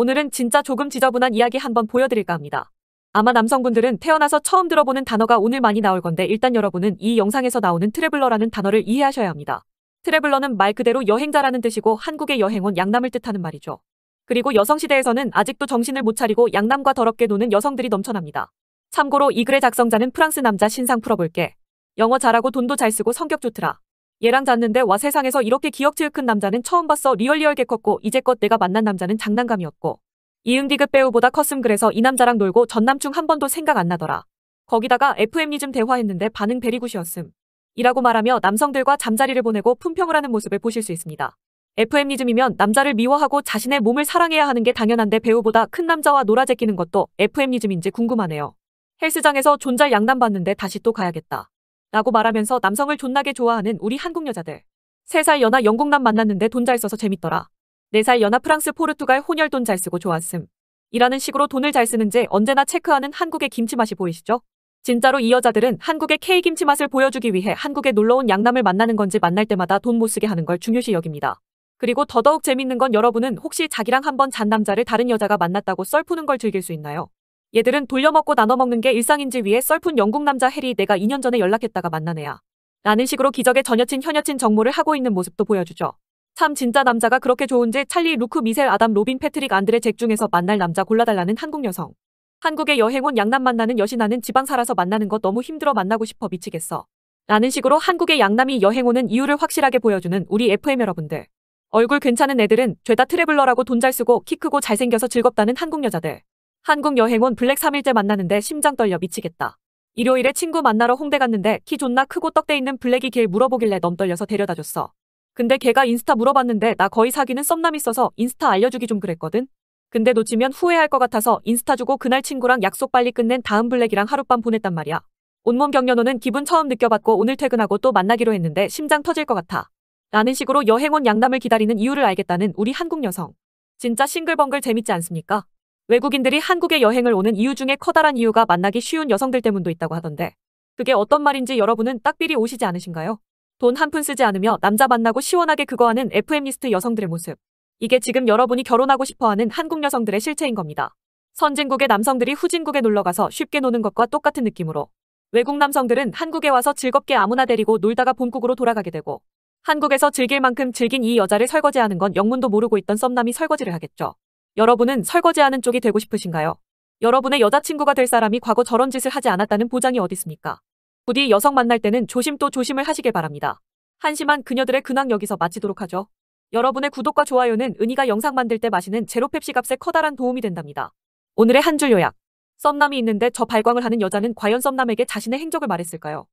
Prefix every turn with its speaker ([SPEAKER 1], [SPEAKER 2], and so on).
[SPEAKER 1] 오늘은 진짜 조금 지저분한 이야기 한번 보여드릴까 합니다. 아마 남성분들은 태어나서 처음 들어보는 단어가 오늘 많이 나올 건데 일단 여러분은 이 영상에서 나오는 트래블러라는 단어를 이해하셔야 합니다. 트래블러는 말 그대로 여행자라는 뜻이고 한국의 여행온 양남을 뜻하는 말이죠. 그리고 여성시대에서는 아직도 정신을 못 차리고 양남과 더럽게 노는 여성들이 넘쳐납니다. 참고로 이 글의 작성자는 프랑스 남자 신상 풀어볼게. 영어 잘하고 돈도 잘 쓰고 성격 좋더라. 얘랑 잤는데 와 세상에서 이렇게 기억치을 큰 남자는 처음 봤어 리얼리얼 게컸고 이제껏 내가 만난 남자는 장난감이었고 이응디급 배우보다 컸음 그래서 이 남자랑 놀고 전 남충 한 번도 생각 안 나더라. 거기다가 FM리즘 대화했는데 반응 베리굿이었음. 이라고 말하며 남성들과 잠자리를 보내고 품평을 하는 모습을 보실 수 있습니다. FM리즘이면 남자를 미워하고 자신의 몸을 사랑해야 하는 게 당연한데 배우보다 큰 남자와 놀아 재끼는 것도 FM리즘인지 궁금하네요. 헬스장에서 존잘 양난 봤는데 다시 또 가야겠다. 라고 말하면서 남성을 존나게 좋아하는 우리 한국 여자들. 3살 연하 영국남 만났는데 돈 잘 써서 재밌더라. 4살 연하 프랑스 포르투갈 혼혈 돈 잘 쓰고 좋았음. 이라는 식으로 돈을 잘 쓰는지 언제나 체크하는 한국의 김치 맛이 보이시죠? 진짜로 이 여자들은 한국의 K김치 맛을 보여주기 위해 한국에 놀러온 양남을 만나는 건지 만날 때마다 돈 못 쓰게 하는 걸 중요시 여깁니다. 그리고 더더욱 재밌는 건 여러분은 혹시 자기랑 한번 잔 남자를 다른 여자가 만났다고 썰푸는 걸 즐길 수 있나요? 얘들은 돌려먹고 나눠먹는 게 일상인지 위해 썰푼 영국 남자 해리 내가 2년 전에 연락했다가 만난 애야. 라는 식으로 기적의 전여친 현여친 정모를 하고 있는 모습도 보여주죠. 참 진짜 남자가 그렇게 좋은지 찰리, 루크, 미셀, 아담, 로빈, 패트릭, 안드레, 잭 중에서 만날 남자 골라달라는 한국 여성. 한국에 여행 온 양남 만나는 여신하는 지방 살아서 만나는 거 너무 힘들어 만나고 싶어 미치겠어. 라는 식으로 한국의 양남이 여행 오는 이유를 확실하게 보여주는 우리 FM 여러분들. 얼굴 괜찮은 애들은 죄다 트래블러라고 돈 잘 쓰고 키 크고 잘생겨서 즐겁다는 한국 여자들. 한국 여행 온 블랙 3일째 만나는데 심장 떨려 미치겠다. 일요일에 친구 만나러 홍대 갔는데 키 존나 크고 떡대 있는 블랙이 길 물어보길래 넘 떨려서 데려다 줬어. 근데 걔가 인스타 물어봤는데 나 거의 사귀는 썸남 있어서 인스타 알려주기 좀 그랬거든. 근데 놓치면 후회할 것 같아서 인스타 주고 그날 친구랑 약속 빨리 끝낸 다음 블랙이랑 하룻밤 보냈단 말이야. 온몸 경련호는 기분 처음 느껴봤고 오늘 퇴근하고 또 만나기로 했는데 심장 터질 것 같아. 라는 식으로 여행 온 양남을 기다리는 이유를 알겠다는 우리 한국 여성. 진짜 싱글벙글 재밌지 않습니까? 외국인들이 한국에 여행을 오는 이유 중에 커다란 이유가 만나기 쉬운 여성들 때문도 있다고 하던데 그게 어떤 말인지 여러분은 딱비리 오시지 않으신가요? 돈 한 푼 쓰지 않으며 남자 만나고 시원하게 그거 하는 FM리스트 여성들의 모습. 이게 지금 여러분이 결혼하고 싶어하는 한국 여성들의 실체인 겁니다. 선진국의 남성들이 후진국에 놀러가서 쉽게 노는 것과 똑같은 느낌으로 외국 남성들은 한국에 와서 즐겁게 아무나 데리고 놀다가 본국으로 돌아가게 되고 한국에서 즐길 만큼 즐긴 이 여자를 설거지하는 건 영문도 모르고 있던 썸남이 설거지를 하겠죠. 여러분은 설거지하는 쪽이 되고 싶으신가요? 여러분의 여자친구가 될 사람이 과거 저런 짓을 하지 않았다는 보장이 어딨습니까? 부디 여성 만날 때는 조심 또 조심을 하시길 바랍니다. 한심한 그녀들의 근황 여기서 마치도록 하죠. 여러분의 구독과 좋아요는 은희가 영상 만들 때 마시는 제로 펩시 값에 커다란 도움이 된답니다. 오늘의 한 줄 요약. 썸남이 있는데 저 발광을 하는 여자는 과연 썸남에게 자신의 행적을 말했을까요?